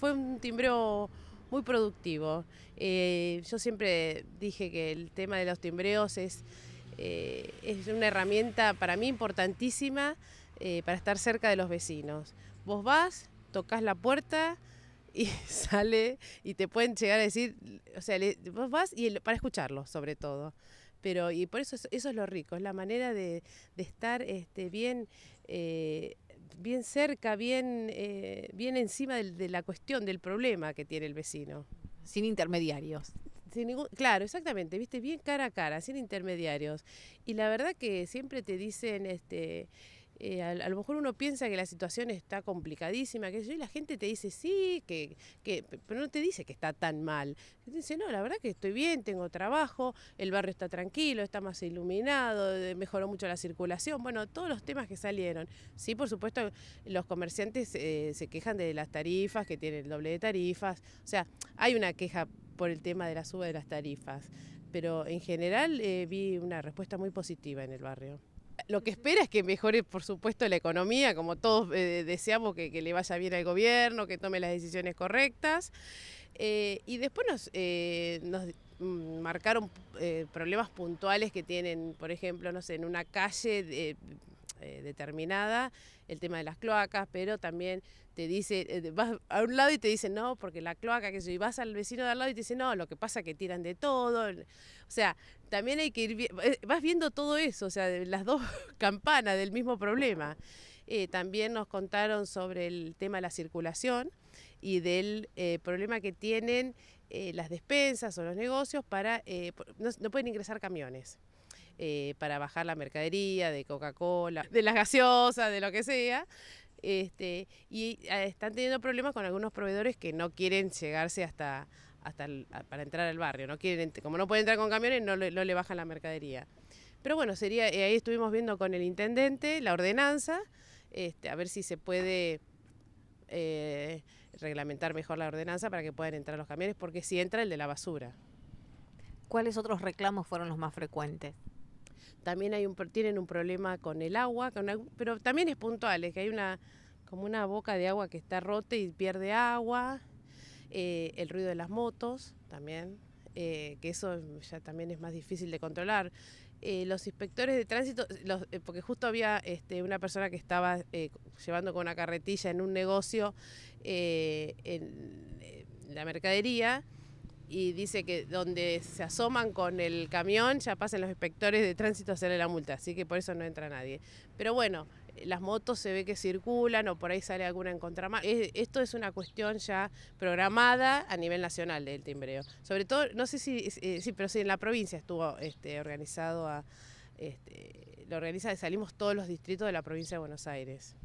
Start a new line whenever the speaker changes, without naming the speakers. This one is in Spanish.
fue un timbreo muy productivo. Eh, yo siempre dije que el tema de los timbreos es, eh, es una herramienta para mí importantísima eh, para estar cerca de los vecinos. Vos vas, tocas la puerta y sale y te pueden llegar a decir, o sea, vos vas y para escucharlo sobre todo. Pero, y por eso eso es lo rico, es la manera de, estar este, bien bien cerca, bien, eh, bien encima de, la cuestión, del problema que tiene el vecino. Sin intermediarios. Sin ningún, claro, exactamente, viste, bien cara a cara, sin intermediarios. Y la verdad que siempre te dicen, este, eh, a, lo mejor uno piensa que la situación está complicadísima, que y la gente te dice sí, que, pero no te dice que está tan mal. te dice, no, la verdad que estoy bien, tengo trabajo, el barrio está tranquilo, está más iluminado, mejoró mucho la circulación, bueno, todos los temas que salieron. Sí, por supuesto, los comerciantes eh, se quejan de las tarifas, que tienen el doble de tarifas, o sea, hay una queja por el tema de la suba de las tarifas, pero en general eh, vi una respuesta muy positiva en el barrio. Lo que espera es que mejore, por supuesto, la economía, como todos eh, deseamos que, le vaya bien al gobierno, que tome las decisiones correctas. Eh, y después nos, eh, nos marcaron problemas puntuales que tienen, por ejemplo, no sé, en una calle eh, determinada, el tema de las cloacas, pero también te dice, eh, vas a un lado y te dice no, porque la cloaca, que yo, y vas al vecino de al lado y te dice no, lo que pasa es que tiran de todo. O sea, también hay que ir, eh, vas viendo todo eso, o sea, las dos campanas del mismo problema. también nos contaron sobre el tema de la circulación y del problema que tienen las despensas o los negocios para, no pueden ingresar camiones. Eh, para bajar la mercadería, de Coca-Cola, de las gaseosas, de lo que sea. Este, y eh, están teniendo problemas con algunos proveedores que no quieren llegarse hasta, hasta para entrar al barrio. No quieren, como no pueden entrar con camiones, no le, no le bajan la mercadería. Pero bueno, sería, eh, ahí estuvimos viendo con el intendente la ordenanza, este, a ver si se puede reglamentar mejor la ordenanza para que puedan entrar los camiones, porque si entra el de la basura. ¿Cuáles otros reclamos fueron los más frecuentes? También hay un, tienen un problema con el agua, pero también es puntual, es que hay una, como una boca de agua que está rota y pierde agua. Eh, el ruido de las motos también, eh, que eso ya también es más difícil de controlar. Eh, los inspectores de tránsito, porque justo había este, una persona que estaba llevando con una carretilla en un negocio en la mercadería y dice que donde se asoman con el camión ya pasan los inspectores de tránsito a hacerle la multa, así que por eso no entra nadie. Pero bueno, las motos se ve que circulan o por ahí sale alguna en más Esto es una cuestión ya programada a nivel nacional del timbreo. Sobre todo, no sé si, eh, sí, pero sí en la provincia estuvo este, organizado a... Este, lo organiza, salimos todos los distritos de la provincia de Buenos Aires.